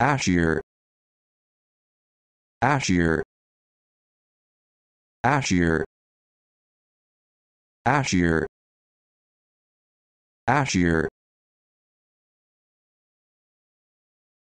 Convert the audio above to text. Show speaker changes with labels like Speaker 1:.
Speaker 1: Ashier Ashier Ashier Ashier Ashier